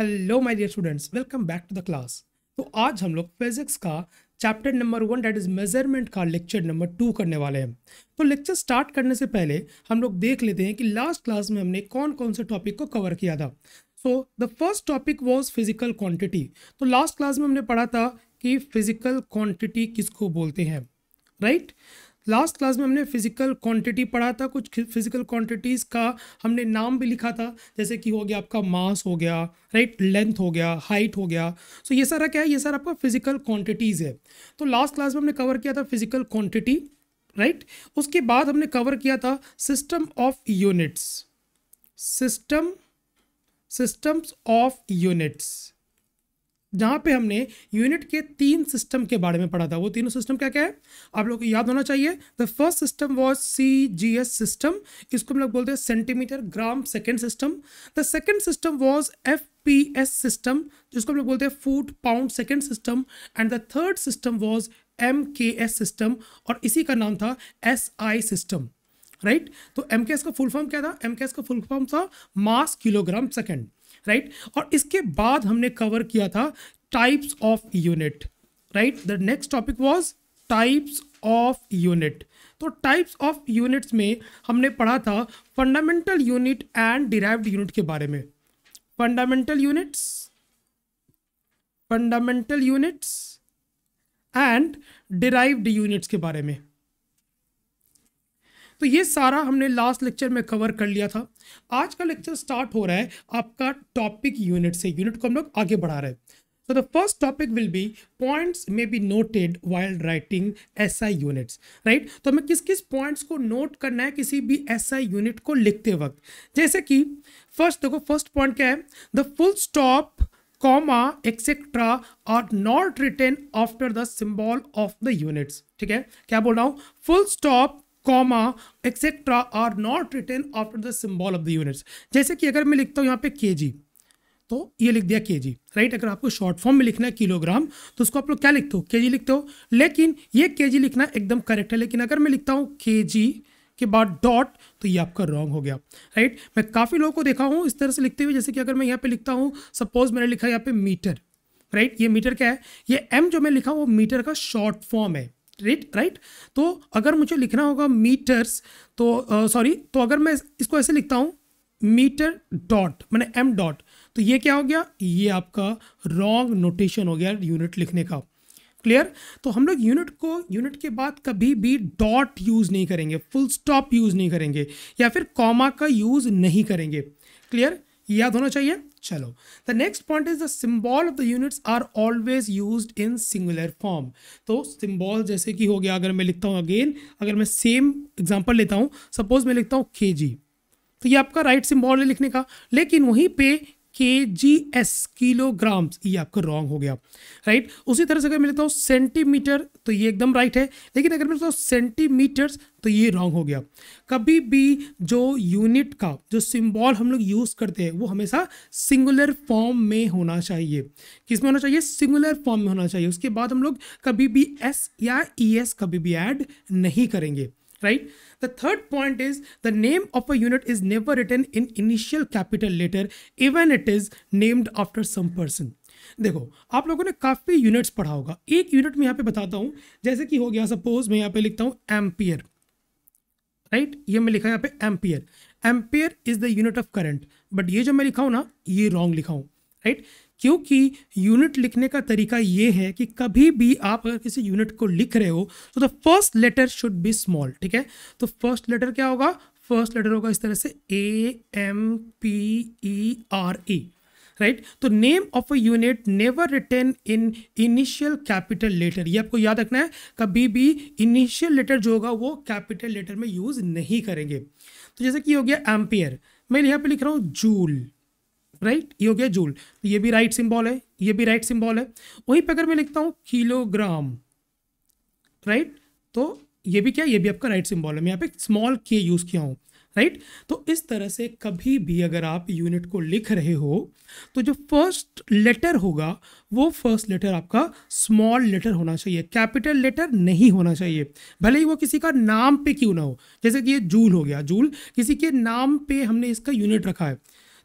Hello my dear students welcome back to the class तो आज हम लोग फिजिक्स का chapter number one that is measurement का लेक्चर नंबर टू करने वाले हैं तो लेक्चर स्टार्ट करने से पहले हम लोग देख लेते हैं कि लास्ट क्लास में हमने कौन कौन से टॉपिक को कवर किया था so the first topic was physical quantity तो लास्ट क्लास में हमने पढ़ा था कि फिजिकल क्वांटिटी किसको बोलते हैं राइट right? लास्ट क्लास में हमने फिजिकल क्वांटिटी पढ़ा था कुछ फिजिकल क्वांटिटीज़ का हमने नाम भी लिखा था जैसे कि हो गया आपका मास हो गया राइट लेंथ हो गया हाइट हो गया सो so ये सारा क्या है ये सारा आपका फिजिकल क्वांटिटीज़ है तो लास्ट क्लास में हमने कवर किया था फिजिकल क्वांटिटी राइट उसके बाद हमने कवर किया था system of units system systems of units जहाँ पे हमने यूनिट के तीन सिस्टम के बारे में पढ़ा था वो तीनों सिस्टम क्या क्या है आप लोगों को याद होना चाहिए the first system was C G S system इसको हम लोग बोलते हैं centimetre gram second system the second system was F P S system जिसको हम लोग बोलते हैं foot pound second system and the third system was M K S system और इसी का नाम था एस आई सिस्टम राइट तो एम के एस का फुल फॉर्म क्या था एम के एस का फुल फॉर्म था मास किलोग्राम सेकेंड राइट और इसके बाद हमने कवर किया था types of unit right the next topic was types of unit तो टाइप्स ऑफ यूनिट्स में हमने पढ़ा था fundamental unit and derived unit के बारे में fundamental units fundamental units and derived units के बारे में तो ये सारा हमने लास्ट लेक्चर में कवर कर लिया था आज का लेक्चर स्टार्ट हो रहा है आपका टॉपिक यूनिट से यूनिट को हम लोग आगे बढ़ा रहे हैं तो the first topic will be points may be noted while writing S I units right तो हमें किस किस पॉइंट्स को नोट करना है किसी भी एस आई यूनिट को लिखते वक्त जैसे कि फर्स्ट देखो फर्स्ट पॉइंट क्या है the full stop comma etcetera are not written after the symbol of the units ठीक है क्या बोल रहा हूँ full stop comma etcetera are not written after the symbol of the units जैसे कि अगर मैं लिखता हूँ यहाँ पे के जी तो ये लिख दिया के जी राइट अगर आपको शॉर्ट फॉर्म में लिखना है किलोग्राम तो उसको आप लोग क्या लिखते हो के जी लिखते हो लेकिन ये के जी लिखना एकदम करेक्ट है लेकिन अगर मैं लिखता हूँ के जी के बाद डॉट तो ये आपका रॉन्ग हो गया राइट मैं काफ़ी लोगों को देखा हूँ इस तरह से लिखते हुए जैसे कि अगर मैं यहाँ पे लिखता हूँ सपोज मैंने लिखा यहाँ पे मीटर राइट ये मीटर क्या है ये एम जो मैं लिखा वो मीटर का शॉर्ट फॉर्म है राइट राइट तो अगर मुझे लिखना होगा मीटर्स तो सॉरी तो अगर मैं इसको ऐसे लिखता हूँ मीटर डॉट मैंने एम डॉट तो ये क्या हो गया ये आपका रॉन्ग नोटेशन हो गया यूनिट लिखने का क्लियर तो हम लोग यूनिट को यूनिट के बाद कभी भी डॉट यूज़ नहीं करेंगे फुल स्टॉप यूज़ नहीं करेंगे या फिर कॉमा का यूज़ नहीं करेंगे क्लियर याद होना चाहिए चलो the next point is the symbol of the units are always use in singular form तो सिंबल जैसे कि हो गया अगर मैं लिखता हूँ अगेन अगर मैं सेम एग्जाम्पल लेता हूँ सपोज मैं लिखता हूँ के जी तो ये आपका राइट सिंबॉल है लिखने का लेकिन वहीं पे के जी एस किलोग्राम्स ये आपका रॉन्ग हो गया राइट उसी तरह से अगर मैं लेता हूँ सेंटीमीटर तो ये एकदम राइट है लेकिन अगर मैं लेता हूँ सेंटीमीटर्स तो ये रॉन्ग हो गया कभी भी जो यूनिट का जो सिंबल हम लोग यूज़ करते हैं वो हमेशा सिंगुलर फॉर्म में होना चाहिए किस में होना चाहिए सिंगुलर फॉर्म में होना चाहिए उसके बाद हम लोग कभी भी एस या ई e एस कभी भी ऐड नहीं करेंगे right? The third point is the name of a unit is never written in initial capital letter even it is named after some person. देखो आप लोगों ने काफ़ी यूनिट्स पढ़ा होगा एक यूनिट में यहां पे बताता हूं जैसे कि हो गया सपोज मैं यहां पे लिखता हूं एम्पियर राइट right? ये मैं लिखा यहां पे ampere ampere is the unit of current but ये जो मैं लिखा हूं ना ये रॉन्ग लिखा हूं राइट right? क्योंकि यूनिट लिखने का तरीका ये है कि कभी भी आप अगर किसी यूनिट को लिख रहे हो तो the first letter should be small ठीक है तो फर्स्ट लेटर क्या होगा फर्स्ट लेटर होगा इस तरह से A M P E R E right तो name of a unit never written in initial capital letter ये आपको याद रखना है कभी भी इनिशियल लेटर जो होगा वो कैपिटल लेटर में यूज़ नहीं करेंगे तो जैसे कि हो गया एम्पियर मैं यहाँ पे लिख रहा हूँ जूल राइट ये हो गया जूल तो ये भी राइट सिंबल है ये भी राइट सिंबल है वहीं पर अगर मैं लिखता हूँ किलोग्राम राइट तो ये भी क्या ये भी आपका राइट सिंबल है मैं यहाँ पे स्मॉल के यूज़ किया हूँ राइट तो इस तरह से कभी भी अगर आप यूनिट को लिख रहे हो तो जो फर्स्ट लेटर होगा वो फर्स्ट लेटर आपका स्मॉल लेटर होना चाहिए कैपिटल लेटर नहीं होना चाहिए भले ही वो किसी का नाम पे क्यों ना हो जैसे कि ये जूल हो गया जूल किसी के नाम पे हमने इसका यूनिट रखा है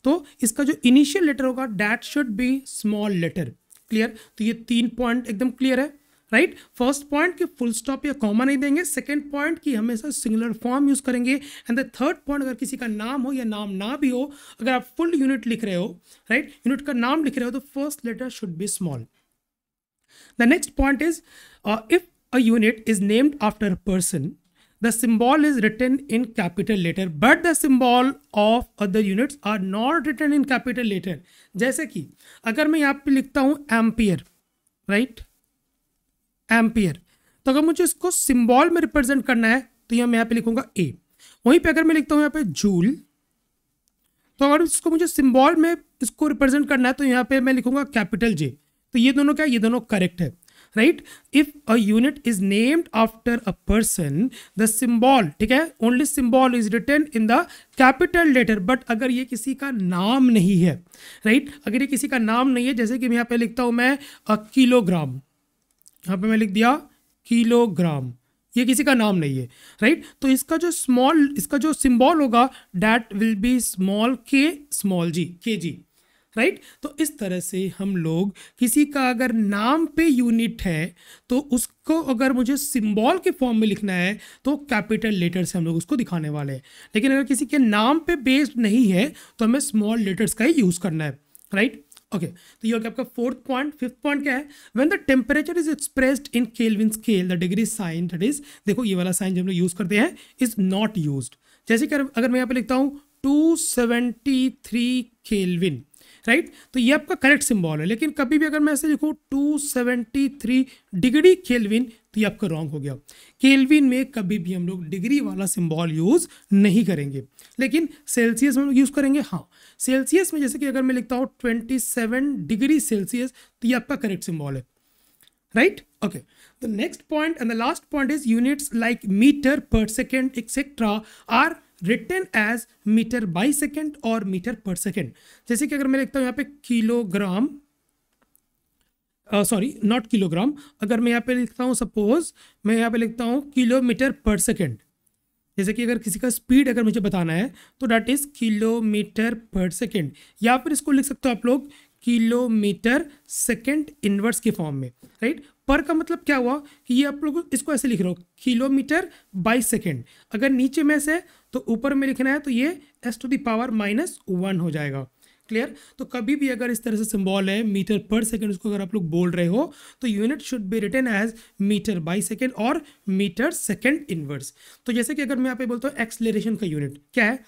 तो इसका जो इनिशियल लेटर होगा that should be small letter clear तो ये तीन पॉइंट एकदम क्लियर है राइट फर्स्ट पॉइंट कि फुल स्टॉप या कॉमा नहीं देंगे सेकंड पॉइंट की हमेशा सिंगुलर फॉर्म यूज करेंगे एंड द थर्ड पॉइंट अगर किसी का नाम हो या नाम ना भी हो अगर आप फुल यूनिट लिख रहे हो राइट right? यूनिट का नाम लिख रहे हो तो first letter should be small the next point is if a unit is named after person the symbol is written in capital letter but the symbol of other units are not written in capital letter जैसे कि अगर मैं यहाँ पे लिखता हूँ ampere right ampere तो अगर मुझे इसको सिम्बॉल में रिप्रेजेंट करना है तो यहाँ मैं यहाँ पे लिखूंगा ए वहीं पे अगर मैं लिखता हूँ यहाँ पे जूल तो अगर इसको मुझे सिम्बॉल में इसको रिप्रेजेंट करना है तो यहाँ पे मैं लिखूंगा कैपिटल जे तो ये दोनों क्या ये दोनों करेक्ट है right if a unit is named after a person the symbol ठीक है only symbol is written in the capital letter but अगर ये किसी का नाम नहीं है राइट right? अगर ये किसी का नाम नहीं है जैसे कि मैं यहाँ पे लिखता हूँ मैं किलोग्राम यहाँ पे मैं लिख दिया किलोग्राम ये किसी का नाम नहीं है राइट right? तो इसका जो स्मॉल इसका जो सिम्बॉल होगा that will be small K small G K G right तो इस तरह से हम लोग किसी का अगर नाम पे यूनिट है तो उसको अगर मुझे सिंबल के फॉर्म में लिखना है तो कैपिटल लेटर से हम लोग उसको दिखाने वाले हैं लेकिन अगर किसी के नाम पे बेस्ड नहीं है तो हमें स्मॉल लेटर्स का ही यूज़ करना है राइट ओके okay, तो ये हो गया आपका फोर्थ पॉइंट फिफ्थ पॉइंट क्या है when the temperature is expressed in kelvin scale the degree sign that is देखो ये वाला साइन जो हम लोग यूज़ करते हैं इज नॉट यूज जैसे कि अगर मैं यहाँ पे लिखता हूँ two seventy three kelvin right तो ये आपका करेक्ट सिम्बॉल है लेकिन कभी भी अगर मैं ऐसे लिखूँ two seventy three degree kelvin तो ये आपका रॉन्ग हो गया केल्विन में कभी भी हम लोग डिग्री वाला सिम्बॉल यूज़ नहीं करेंगे लेकिन सेल्सियस में हम लोग यूज़ करेंगे हाँ सेल्सियस में जैसे कि अगर मैं लिखता हूँ ट्वेंटी सेवन डिग्री सेल्सियस तो ये आपका करेक्ट सिम्बॉल है right okay the next point and the last point is units like metre per second etcetera are written as metre by second और मीटर पर सेकेंड जैसे कि अगर मैं लिखता हूँ यहाँ पे किलोग्राम सॉरी नॉट किलोग्राम अगर मैं यहाँ पे लिखता हूँ सपोज मैं यहाँ पे लिखता हूँ किलोमीटर पर सेकेंड जैसे कि अगर किसी का स्पीड अगर मुझे बताना है तो that is kilometre per second या फिर इसको लिख सकते हो आप लोग किलोमीटर सेकेंड इनवर्स के फॉर्म में राइट पर का मतलब क्या हुआ कि ये आप लोग इसको ऐसे लिख रहे हो किलोमीटर बाई सेकेंड अगर नीचे में से तो ऊपर में लिखना है तो ये S to the power minus one हो जाएगा क्लियर तो कभी भी अगर इस तरह से सिंबल है मीटर पर सेकेंड उसको अगर आप लोग बोल रहे हो तो unit should be written as metre by second और मीटर सेकेंड इनवर्स तो जैसे कि अगर मैं यहाँ पे बोलता हूँ एक्सलेशन का यूनिट क्या है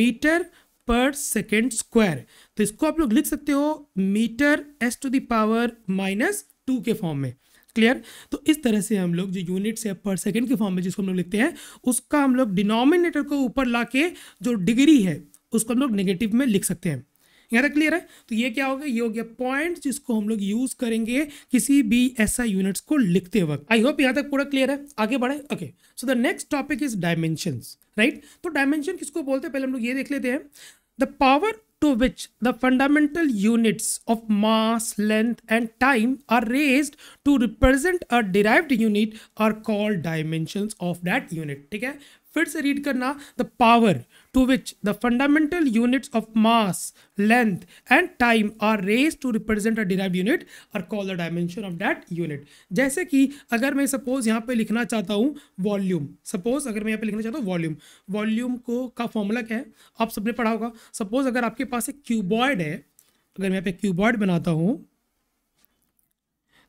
मीटर पर सेकेंड स्क्वायर तो इसको आप लोग लिख सकते हो metre S to the power minus two के फॉर्म में क्लियर तो इस तरह से हम लोग जो यूनिट्स है पर सेकेंड के फॉर्म में जिसको हम लोग लिखते हैं उसका हम लोग डिनोमिनेटर को ऊपर ला के जो डिग्री है उसको हम लोग नेगेटिव में लिख सकते हैं यहाँ तक क्लियर है तो ये क्या हो गया ये हो गया पॉइंट जिसको हम लोग यूज करेंगे किसी भी ऐसा यूनिट्स को लिखते वक्त आई होप यहाँ तक पूरा क्लियर है आगे बढ़े okay so the next topic is dimension right तो डायमेंशन किसको बोलते हैं पहले हम लोग ये देख लेते हैं the power to which the fundamental units of mass, length and time are raised to represent a derived unit are called dimensions of that unit. Okay? फिर से रीड करना the power to which the fundamental units of mass, length and time are raised to represent a derived unit are called the dimension of that unit. जैसे कि अगर मैं suppose यहाँ पे लिखना चाहता हूँ वॉल्यूम सपोज अगर मैं यहाँ पे लिखना चाहता हूँ वॉल्यूम वॉल्यूम को का फॉर्मूला क्या है आप सबने पढ़ा होगा सपोज अगर आपके पास एक क्यूबॉयड है अगर मैं यहाँ पे क्यूबॉयड बनाता हूँ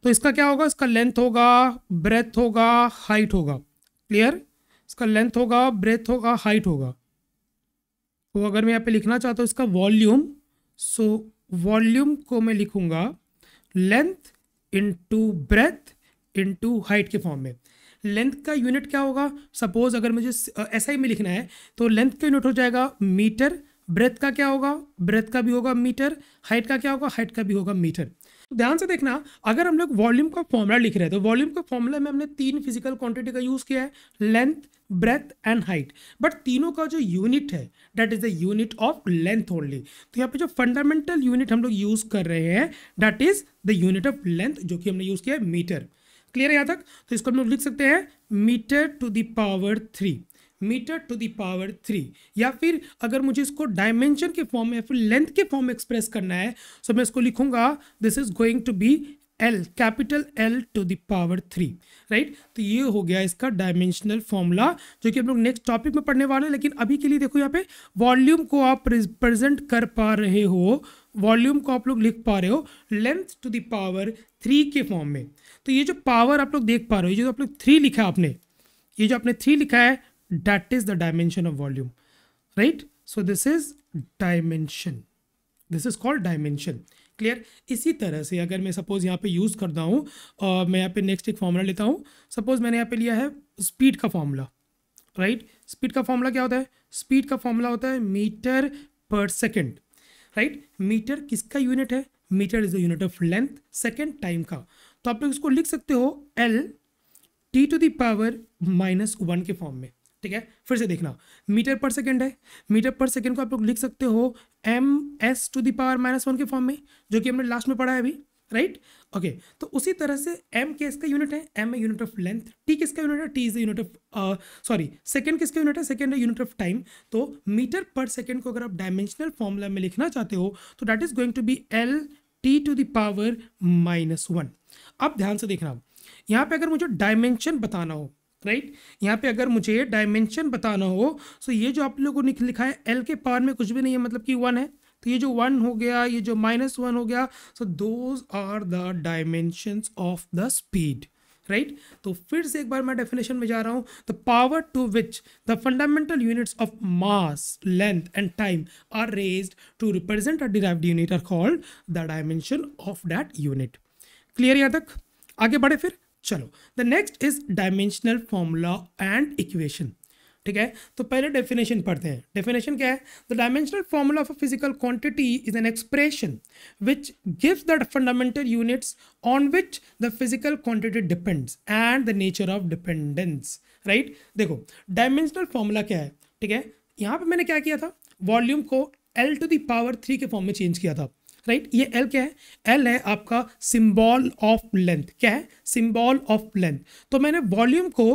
तो इसका क्या होगा इसका लेंथ होगा ब्रेथ होगा हाइट होगा क्लियर इसका लेंथ होगा ब्रेथ होगा हाइट होगा तो अगर मैं यहाँ पे लिखना चाहता हूँ इसका वॉल्यूम सो वॉल्यूम को मैं लिखूँगा length into breadth into height के फॉर्म में लेंथ का यूनिट क्या होगा सपोज अगर मुझे ऐसा ही में लिखना है तो लेंथ का यूनिट हो जाएगा मीटर ब्रेथ का क्या होगा ब्रेथ का भी होगा मीटर हाइट का क्या होगा हाइट का भी होगा मीटर तो ध्यान से देखना अगर हम लोग वॉल्यूम का फॉर्मूला लिख रहे हैं तो वॉल्यूम का फॉर्मूला में हमने तीन फिजिकल क्वांटिटी का यूज़ किया है length breadth and height but तीनों का जो यूनिट है that is the unit of length only तो यहाँ पे जो फंडामेंटल यूनिट हम लोग यूज़ कर रहे हैं that is the unit of length जो कि हमने यूज़ किया है मीटर क्लियर है यहाँ तक तो इसको हम लोग लिख सकते हैं metre to the power three metre to the power three या फिर अगर मुझे इसको डायमेंशन के फॉर्म में या फिर लेंथ के फॉर्म में एक्सप्रेस करना है तो मैं इसको लिखूंगा this is going to be L capital L to the power three right तो ये हो गया इसका डायमेंशनल फॉर्मूला जो कि हम लोग नेक्स्ट टॉपिक में पढ़ने वाले हैं लेकिन अभी के लिए देखो यहाँ पे वॉल्यूम को आप प्रेजेंट कर पा रहे हो वॉल्यूम को आप लोग लिख पा रहे हो length to the power three के फॉर्म में तो ये जो पावर आप लोग देख पा रहे हो ये जो आप लोग थ्री लिखा है आपने ये जो आपने थ्री लिखा है that is the dimension of volume right so this is dimension this is called dimension clear इसी तरह से अगर मैं सपोज यहाँ पे यूज़ करता हूँ और मैं यहाँ पे नेक्स्ट एक फॉर्मूला लेता हूँ सपोज मैंने यहाँ पे लिया है स्पीड का फॉर्मूला राइट स्पीड का फॉर्मूला क्या होता है स्पीड का फॉर्मूला होता है metre per second right metre किसका यूनिट है metre is the unit of length second time का तो आप लोग इसको लिख सकते हो L T to the power minus one के फॉर्म में ठीक है फिर से देखना मीटर पर सेकेंड है मीटर पर सेकेंड को आप लोग लिख सकते हो M S to the power minus one के फॉर्म में जो कि हमने लास्ट में पढ़ा है अभी राइट right? ओके okay, तो उसी तरह से एम के इसका यूनिट है एम है यूनिट ऑफ लेंथ टी किसका यूनिट है T is the unit of sorry second किसका यूनिट है सेकंड है यूनिट ऑफ टाइम तो मीटर पर सेकंड को अगर आप डायमेंशनल फॉर्मूला में लिखना चाहते हो तो that is going to be L T to the power minus one अब ध्यान से देखना यहाँ पे अगर मुझे डायमेंशन बताना हो राइट यहाँ पे अगर मुझे डायमेंशन बताना हो तो ये जो आप लोगों ने लिखा है एल के पावर में कुछ भी नहीं है मतलब कि वन है तो ये जो वन हो गया ये जो माइनस वन हो गया so those are the dimension of the speed right तो फिर से एक बार मैं डेफिनेशन में जा रहा हूँ the power to which the fundamental units of mass length and time are raised to represent a derived unit are called the dimension of that unit clear यहाँ तक आगे बढ़े फिर चलो the next is dimensional formula and equation ठीक है तो पहले डेफिनेशन पढ़ते हैं डेफिनेशन क्या है the dimensional formula of a physical quantity is an expression which gives the fundamental units on which the physical quantity depends and the nature of dependence right देखो dimensional formula क्या है ठीक है यहाँ पर मैंने क्या किया था वॉल्यूम को एल टू दावर थ्री के फॉर्म में चेंज किया था राइट ये एल क्या है एल है आपका सिंबल ऑफ लेंथ क्या है सिंबल ऑफ लेंथ तो मैंने वॉल्यूम को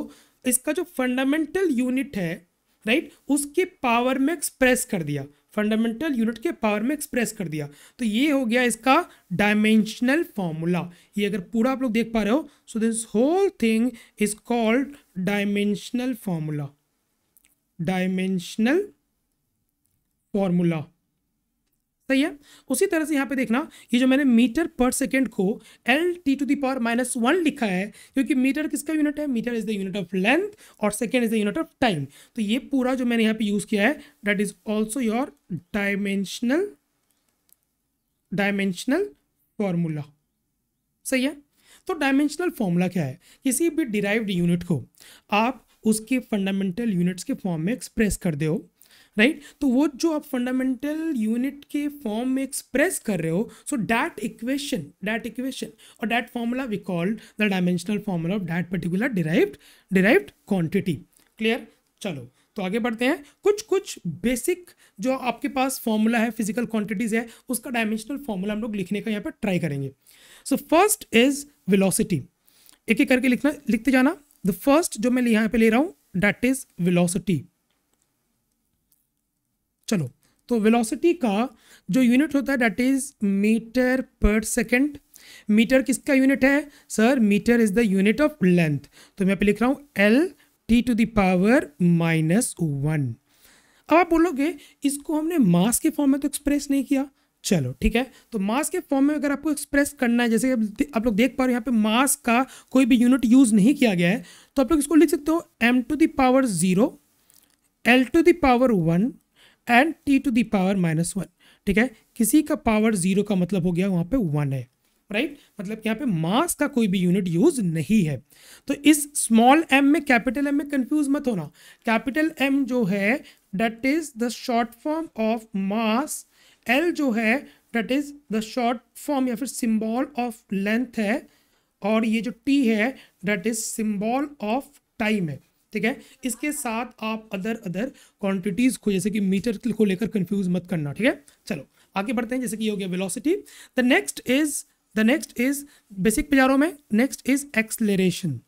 इसका जो फंडामेंटल यूनिट है राइट उसके पावर में एक्सप्रेस कर दिया फंडामेंटल यूनिट के पावर में एक्सप्रेस कर दिया तो ये हो गया इसका डायमेंशनल फॉर्मूला ये अगर पूरा आप लोग देख पा रहे हो so this whole thing is called dimensional formula dimensional formula सही है उसी तरह से यहाँ पे देखना ये जो मैंने मीटर पर सेकेंड को L T to the power minus one लिखा है क्योंकि मीटर किसका यूनिट है metre is the unit of length और second is the unit of time तो ये पूरा जो मैंने यहाँ पे यूज़ किया है that is also your dimensional dimensional formula सही है तो डायमेंशनल फॉर्मूला क्या है किसी भी डिराइव्ड यूनिट को आप उसके फंडामेंटल यूनिट्स के फॉर्म में एक्सप्रेस कर दे राइट right? तो वो जो आप फंडामेंटल यूनिट के फॉर्म में एक्सप्रेस कर रहे हो so that equation that equation और that formula we called the dimensional formula of that particular derived derived quantity clear चलो तो आगे बढ़ते हैं कुछ कुछ बेसिक जो आपके पास फॉर्मूला है फिजिकल क्वांटिटीज है उसका डायमेंशनल फॉर्मूला हम लोग लिखने का यहाँ पर ट्राई करेंगे सो फर्स्ट इज विलोसिटी एक एक करके लिखना लिखते जाना द फर्स्ट जो मैं यहाँ पे ले रहा हूँ डैट इज विलोसिटी चलो तो वेलोसिटी का जो यूनिट होता है that is metre per second metre किसका यूनिट है sir metre is the unit of length तो मैं पे लिख रहा हूँ L T to the power minus one अब आप बोलोगे इसको हमने मास के फॉर्म में तो एक्सप्रेस नहीं किया चलो ठीक है तो मास के फॉर्म में अगर आपको एक्सप्रेस करना है जैसे आप लोग देख पा रहे हो यहाँ पे मास का कोई भी यूनिट यूज़ नहीं किया गया है तो आप लोग इसको लिख सकते हो M to the power zero L to the power one and T to the power minus one ठीक है किसी का पावर जीरो का मतलब हो गया वहां पे वन है राइट right? मतलब यहाँ पे मास का कोई भी यूनिट यूज नहीं है तो इस स्मॉल एम में कैपिटल एम में कंफ्यूज मत होना कैपिटल एम जो है that is the short form of mass L जो है that is the short form या फिर सिम्बॉल ऑफ लेंथ है और ये जो टी है that is symbol of time है ठीक है इसके साथ आप अदर अदर क्वांटिटीज़ को जैसे कि मीटर को लेकर कंफ्यूज मत करना ठीक है चलो आगे बढ़ते हैं जैसे कि ये हो गया velocity the next is the next is basic पे में नेक्स्ट इज एक्सलेशन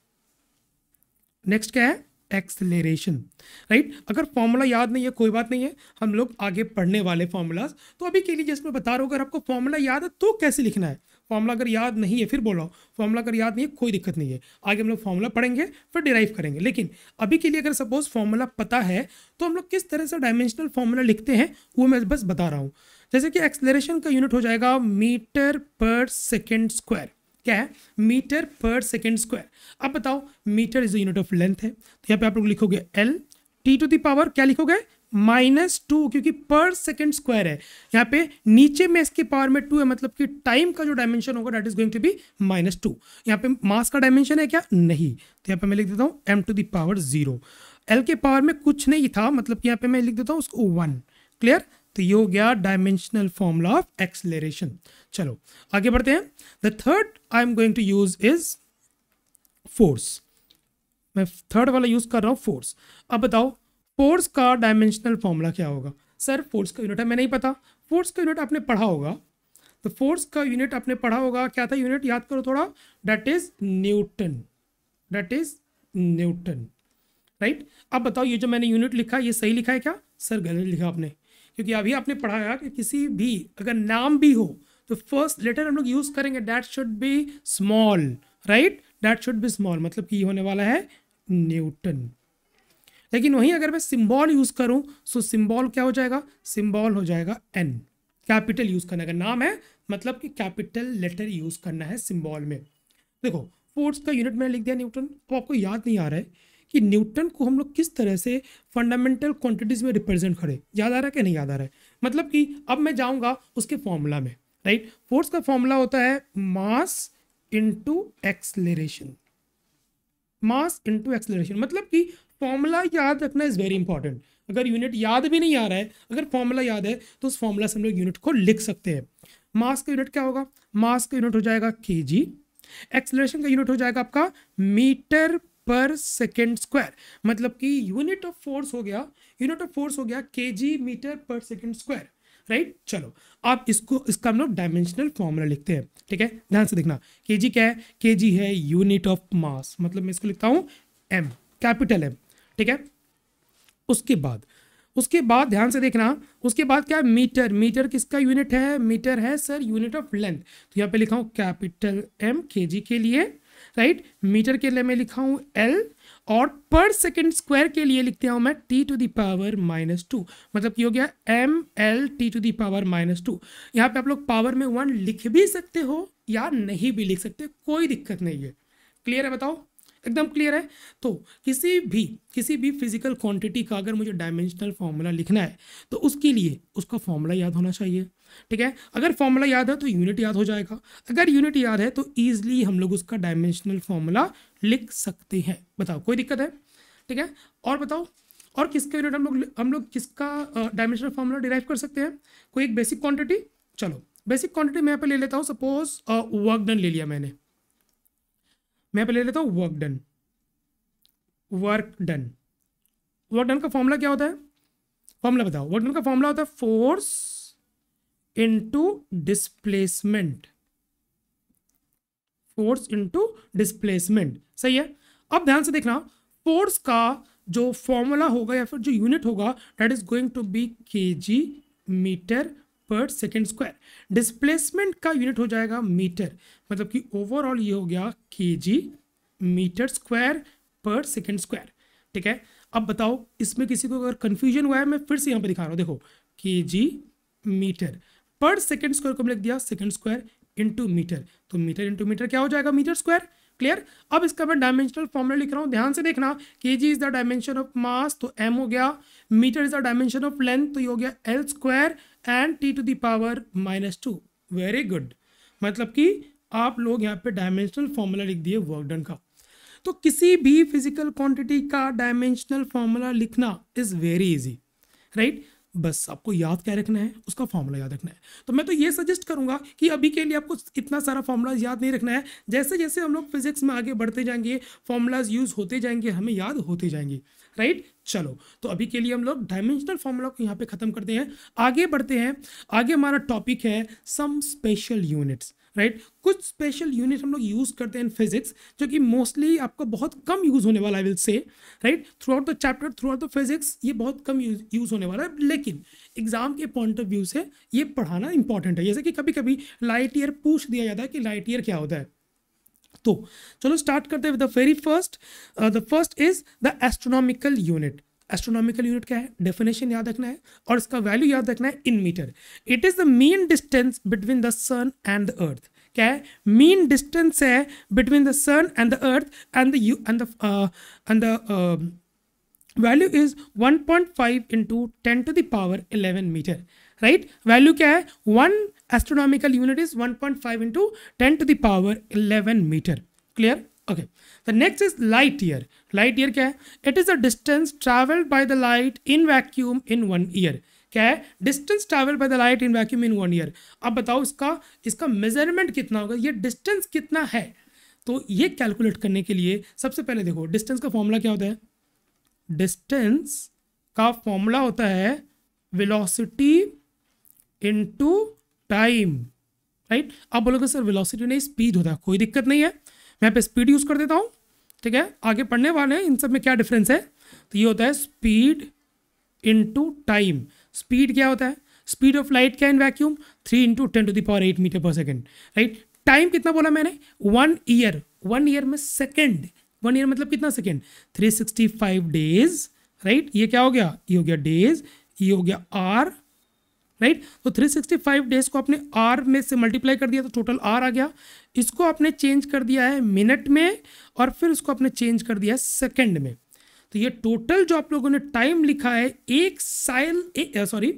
नेक्स्ट क्या है एक्सलेरेशन राइट right? अगर फॉर्मूला याद नहीं है कोई बात नहीं है हम लोग आगे पढ़ने वाले फॉर्मूलाज तो अभी के लिए जैसे मैं बता रहा हूँ अगर आपको फॉर्मूला याद है तो कैसे लिखना है फॉर्मूला अगर याद नहीं है फिर बोल रहा हूँ फॉर्मूला अगर याद नहीं है कोई दिक्कत नहीं है आगे हम लोग फॉर्मूला पढ़ेंगे फिर डिराइव करेंगे लेकिन अभी के लिए अगर सपोज फॉर्मूला पता है तो हम लोग किस तरह से डायमेंशनल फॉर्मूला लिखते हैं वो मैं बस बता रहा हूँ जैसे कि एक्सलेशन का यूनिट हो जाएगा मीटर पर सेकेंड स्क्वायर क्या है मीटर पर सेकेंड स्क्वायर अब बताओ meter is the unit of length है तो यहाँ पे आप लोग लिखोगे एल टी टू दावर क्या लिखोगे माइनस टू क्योंकि पर सेकेंड स्क्वायर है यहाँ पे नीचे में इसके पावर में टू है मतलब कि टाइम का जो डायमेंशन होगा that is going to be minus two यहाँ पे मास का डायमेंशन है क्या नहीं तो यहाँ पे मैं लिख देता हूँ M to the power zero L के पावर में कुछ नहीं था मतलब कि यहाँ पे मैं लिख देता हूँ उसको वन क्लियर तो ये हो गया डायमेंशनल फॉर्मूला ऑफ एक्सलेरेशन चलो आगे बढ़ते हैं the third I am going to use is force मैं थर्ड वाला यूज कर रहा हूँ फोर्स अब बताओ फोर्स का डायमेंशनल फॉर्मूला क्या होगा सर फोर्स का यूनिट है मैं नहीं पता फोर्स का यूनिट आपने पढ़ा होगा तो फोर्स का यूनिट आपने पढ़ा होगा क्या था यूनिट याद करो थोड़ा that is newton that is newton right अब बताओ ये जो मैंने यूनिट लिखा ये सही लिखा है क्या सर गलत लिखा आपने क्योंकि अभी आपने पढ़ाया कि किसी भी अगर नाम भी हो तो फर्स्ट लेटर हम लोग यूज़ करेंगे that should be small right that should be small मतलब कि ये होने वाला है न्यूटन लेकिन वहीं अगर मैं सिंबल यूज़ करूं सो सिंबल क्या हो जाएगा सिंबल हो जाएगा एन कैपिटल यूज़ करना का नाम है मतलब कि कैपिटल लेटर यूज़ करना है सिंबल में देखो फोर्स का यूनिट मैंने लिख दिया न्यूटन तो आपको याद नहीं आ रहा है कि न्यूटन को हम लोग किस तरह से फंडामेंटल क्वांटिटीज़ में रिप्रेजेंट करें याद आ रहा है कि नहीं याद आ रहा है मतलब कि अब मैं जाऊंगा उसके फॉर्मूला में राइट फोर्स का फॉर्मूला होता है mass into acceleration mass into acceleration मतलब कि फॉर्मूला याद रखना इज़ वेरी इंपॉर्टेंट अगर यूनिट याद भी नहीं आ रहा है अगर फॉर्मूला याद है तो उस फॉर्मूला से हम लोग यूनिट को लिख सकते हैं मास का यूनिट क्या होगा मास का यूनिट हो जाएगा के जी एक्सलेशन का यूनिट हो जाएगा आपका मीटर पर सेकेंड स्क्वायर मतलब कि यूनिट ऑफ फोर्स हो गया यूनिट ऑफ फोर्स हो गया K G meter per second square right चलो आप इसको इसका हम लोग डायमेंशनल फॉर्मूला लिखते हैं ठीक है ध्यान से देखना के जी क्या है के जी है यूनिट ऑफ मास मतलब मैं इसको लिखता हूँ एम कैपिटल एम ठीक है उसके बाद उसके बाद ध्यान से देखना उसके बाद क्या है मीटर मीटर किसका यूनिट है मीटर है सर यूनिट ऑफ लेंथ तो यहाँ पे लिखा हूँ कैपिटल एम के के लिए राइट मीटर के लिए मैं लिखा हूँ एल और पर सेकेंड स्क्वायर के लिए लिखते हूँ मैं T to the power minus two मतलब कि हो गया M L T to the power minus two यहाँ पे आप लोग पावर में वन लिख भी सकते हो या नहीं भी लिख सकते कोई दिक्कत नहीं है क्लियर है बताओ एकदम क्लियर है तो किसी भी किसी भी फिजिकल क्वांटिटी का अगर मुझे डायमेंशनल फॉर्मूला लिखना है तो उसके लिए उसका फॉर्मूला याद होना चाहिए ठीक है अगर फॉर्मूला याद है तो यूनिट याद हो जाएगा अगर यूनिट याद है तो ईजिली हम लोग उसका डायमेंशनल फॉर्मूला लिख सकते हैं बताओ कोई दिक्कत है ठीक है और बताओ और किसका यूनिट हम लोग हम लोग किसका डायमेंशनल फॉर्मूला डिराइव कर सकते हैं कोई एक बेसिक क्वांटिटी चलो बेसिक क्वांटिटी मैं यहाँ पे ले लेता हूँ सपोज वर्क डन ले लिया मैंने मैं पहले लेता हूँ work done work done work done का फॉर्मूला क्या होता है फॉर्मूला बताओ वर्क डन का फॉर्मूला होता है force into displacement force into displacement सही है अब ध्यान से देखना फोर्स का जो फॉर्मूला होगा या फिर जो यूनिट होगा that is going to be K G meter per second square displacement का यूनिट हो जाएगा मीटर मतलब कि ओवरऑल ये हो गया के meter square per second square ठीक है अब बताओ इसमें किसी को अगर कन्फ्यूजन हुआ है मैं फिर से यहाँ पर दिखा रहा हूँ देखो K G meter per second square को हमने लिख दिया सेकेंड स्क्वायर इंटू मीटर तो मीटर इंटू मीटर क्या हो जाएगा मीटर स्क्वायर क्लियर अब इसका मैं डायमेंशनल फॉर्मूला लिख रहा हूँ ध्यान से देखना K G is the dimension of mass तो एम हो गया meter is the dimension of length तो ये हो गया L square and T to the power minus two very good मतलब कि आप लोग यहाँ पे डायमेंशनल फॉर्मूला लिख दिए वर्कडन का तो किसी भी फिजिकल क्वांटिटी का डायमेंशनल फॉर्मूला लिखना इज़ वेरी इजी राइट बस आपको याद क्या रखना है उसका फॉर्मूला याद रखना है तो मैं तो ये सजेस्ट करूंगा कि अभी के लिए आपको इतना सारा फॉर्मूला याद नहीं रखना है जैसे जैसे हम लोग फिजिक्स में आगे बढ़ते जाएंगे फॉर्मूलाज यूज़ होते जाएंगे हमें याद होते जाएंगे राइट चलो तो अभी के लिए हम लोग डायमेंशनल फॉर्मूला को यहाँ पे ख़त्म करते हैं आगे बढ़ते हैं आगे हमारा टॉपिक है सम स्पेशल यूनिट्स राइट कुछ स्पेशल यूनिट हम लोग यूज़ करते हैं फिजिक्स जो कि मोस्टली आपको बहुत कम यूज़ होने वाला है will say right throughout the chapter throughout the physics ये बहुत कम यूज़ होने वाला है लेकिन एग्जाम के पॉइंट ऑफ व्यू से ये पढ़ाना इंपॉर्टेंट है जैसे कि कभी कभी लाइट ईयर पूछ दिया जाता है कि लाइट ईयर क्या होता है तो चलो स्टार्ट करते हैं with the very first the first is the astronomical unit astronomical unit क्या है डेफिनेशन याद रखना है और इसका वैल्यू याद रखना है in meter it is the mean distance between the sun and the earth क्या है मेन डिस्टेंस है between the sun and the earth and the U and the and the value is 1.5 point five into ten to the power eleven meter right value क्या है one astronomical unit is 1.5 point five into ten to the power eleven meter clear okay the next is light year light year क्या है it is a distance traveled by the light in vacuum in one year क्या है distance travel by the light in vacuum in one year अब बताओ इसका इसका measurement कितना होगा ये डिस्टेंस कितना है तो ये कैलकुलेट करने के लिए सबसे पहले देखो डिस्टेंस का फॉर्मूला क्या होता है डिस्टेंस का फॉर्मूला होता है वेलोसिटी इनटू टाइम राइट आप बोलोगे सर वेलोसिटी नहीं स्पीड होता है कोई दिक्कत नहीं है मैं पे स्पीड यूज़ कर देता हूँ ठीक है आगे पढ़ने वाले हैं इन सब में क्या डिफरेंस है तो ये होता है स्पीड इंटू टाइम स्पीड क्या होता है स्पीड ऑफ लाइट क्या in vacuum three into ten to the power eight meter per second right time कितना बोला मैंने वन ईयर वन ईयर में सेकेंड वन ईयर मतलब कितना second three sixty five days right ये क्या हो गया ये हो गया डेज ये हो गया आर राइट तो 365 डेज को आपने आर में से मल्टीप्लाई कर दिया तो टोटल आर आ गया इसको आपने चेंज कर दिया है मिनट में और फिर उसको आपने चेंज कर दिया है सेकेंड में तो ये टोटल जो आप लोगों ने टाइम लिखा है एक साइल सॉरी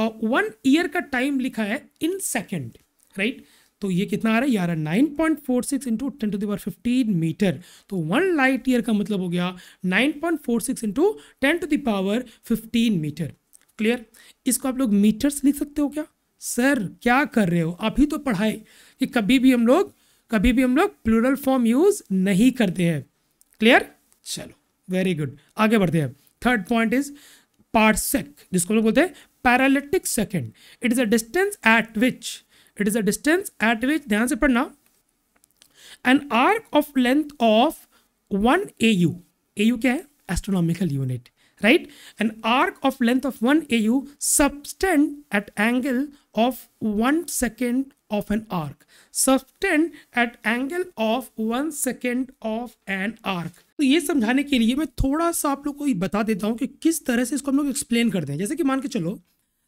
वन ईयर का टाइम लिखा है इन सेकेंड राइट तो ये कितना आ रहा है यार nine point four six into ten to the power fifteen meter तो वन लाइट ईयर का मतलब हो गया nine point four six into ten to the power fifteen meter clear इसको आप लोग मीटर्स लिख सकते हो क्या सर क्या कर रहे हो आप ही तो पढ़ाए कि कभी भी हम लोग कभी भी हम लोग प्लूरल फॉर्म यूज नहीं करते हैं क्लियर चलो वेरी गुड आगे बढ़ते हैं थर्ड पॉइंट इज पार्सेक जिसको लोग बोलते हैं parallactic second it is a distance at which it is a distance at which ध्यान से पढ़ना an arc of length of one A U A U क्या है astronomical unit right? An arc of length of 1 AU subtend at angle of 1 second of an arc. Subtend at angle of 1 second of an arc. तो ये समझाने के लिए मैं थोड़ा सा आप लोग को बता देता हूँ कि किस तरह से इसको हम लोग एक्सप्लेन करते हैं जैसे कि मान के चलो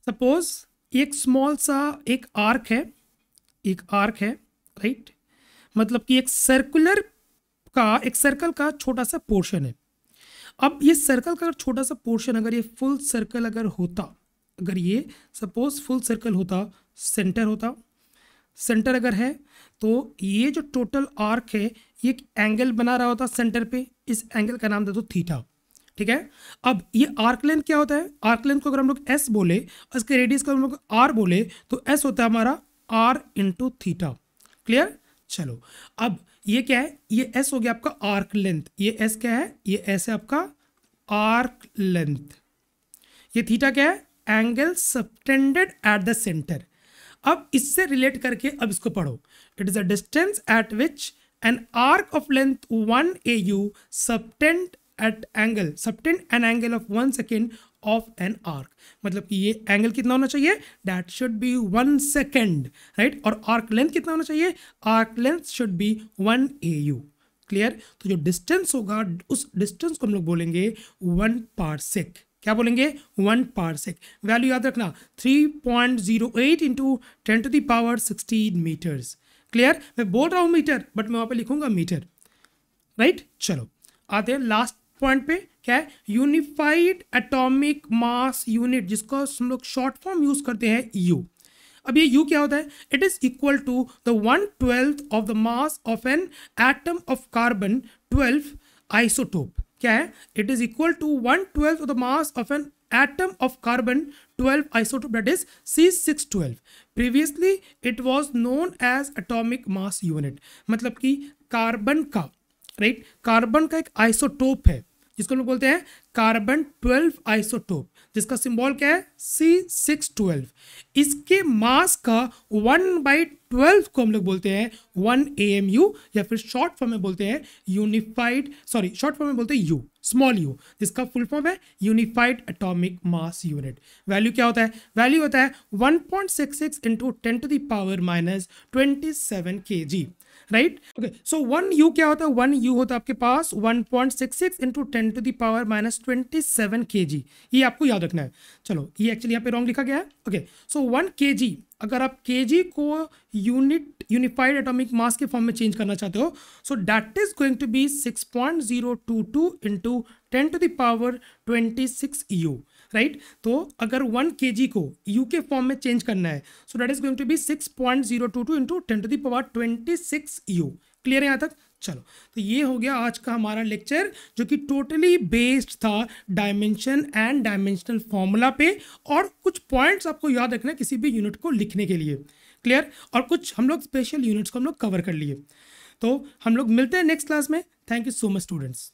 सपोज एक स्मॉल सा एक आर्क है एक आर्क है राइट मतलब कि एक सर्कुलर का एक सर्कल का छोटा सा पोर्शन है अब ये सर्कल का अगर छोटा सा पोर्शन अगर ये फुल सर्कल अगर होता अगर ये सपोज फुल सर्कल होता सेंटर होता सेंटर अगर है तो ये जो टोटल आर्क है ये एक एंगल बना रहा होता सेंटर पे इस एंगल का नाम दे दो थीटा ठीक है अब ये आर्क लेंथ क्या होता है आर्क लेंथ को अगर हम लोग एस बोले और इसके रेडियस को हम लोग आर बोले तो एस होता है हमारा आर इंटू थीटा क्लियर चलो अब ये क्या है ये एस हो गया आपका आर्क लेंथ ये एस क्या है ये एस है आपका आर्क लेंथ ये थीटा क्या है angle subtended at the center अब इससे रिलेट करके अब इसको पढ़ो it is a distance at which an arc of length one A U subtend at angle subtend an angle of one second of an arc मतलब कि ये angle कितना होना चाहिए that should be one second right और arc length कितना होना चाहिए arc length should be one A U clear तो जो डिस्टेंस होगा उस डिस्टेंस को हम लोग बोलेंगे वन पार्सिक क्या बोलेंगे वन पार्सिक वैल्यू याद रखना three point zero eight into ten to the power sixteen meters clear मैं बोल रहा हूँ मीटर बट मैं वहाँ पे लिखूंगा मीटर राइट right? चलो आते हैं लास्ट पॉइंट पे क्या है यूनिफाइड एटॉमिक मास यूनिट जिसको हम लोग शॉर्ट फॉर्म यूज करते हैं यू अब ये यू क्या होता है it is equal to the one twelfth of the mass of an atom of carbon twelve isotope क्या है it is equal to one twelfth of the mass of an carbon twelve isotope that is C six twelve previously it was known as atomic mass unit मतलब कि carbon का right right? Carbon का एक isotope है जिसको लोग बोलते हैं कार्बन ट्वेल्व आइसोटोप जिसका सिंबल क्या है सी सिक्स ट्वेल्व इसके मास का वन बाई ट्वेल्व को हम लोग बोलते हैं वन ए एम यू या फिर शॉर्ट फॉर्म में बोलते हैं यूनिफाइड सॉरी शॉर्ट फॉर्म में बोलते हैं यू स्मॉल यू जिसका फुल फॉर्म है unified atomic mass unit value क्या होता है वैल्यू होता है one point six six into ten to the power minus twenty seven K G right okay so one U क्या होता है वन यू होता है आपके पास one point six six into ten to the power minus twenty seven K G ये आपको याद रखना है चलो ये एक्चुअली यहाँ पे रॉन्ग लिखा गया है ओके सो वन के जी अगर आप के जी को यूनिट यूनिफाइड एटोमिक मास के फॉर्म में चेंज करना चाहते हो so that is going to be six point zero two two into ten to the power twenty six U right तो अगर वन के जी को यू के फॉर्म में चेंज करना है so that is going to be six point zero two two into ten to the power twenty six U clear है यहाँ तक चलो तो ये हो गया आज का हमारा लेक्चर जो कि टोटली बेस्ड था डायमेंशन एंड डायमेंशनल फॉर्मूला पे और कुछ पॉइंट्स आपको याद रखना किसी भी यूनिट को लिखने के लिए क्लियर और कुछ हम लोग स्पेशल यूनिट्स को हम लोग कवर कर लिए तो हम लोग मिलते हैं नेक्स्ट क्लास में thank you so much students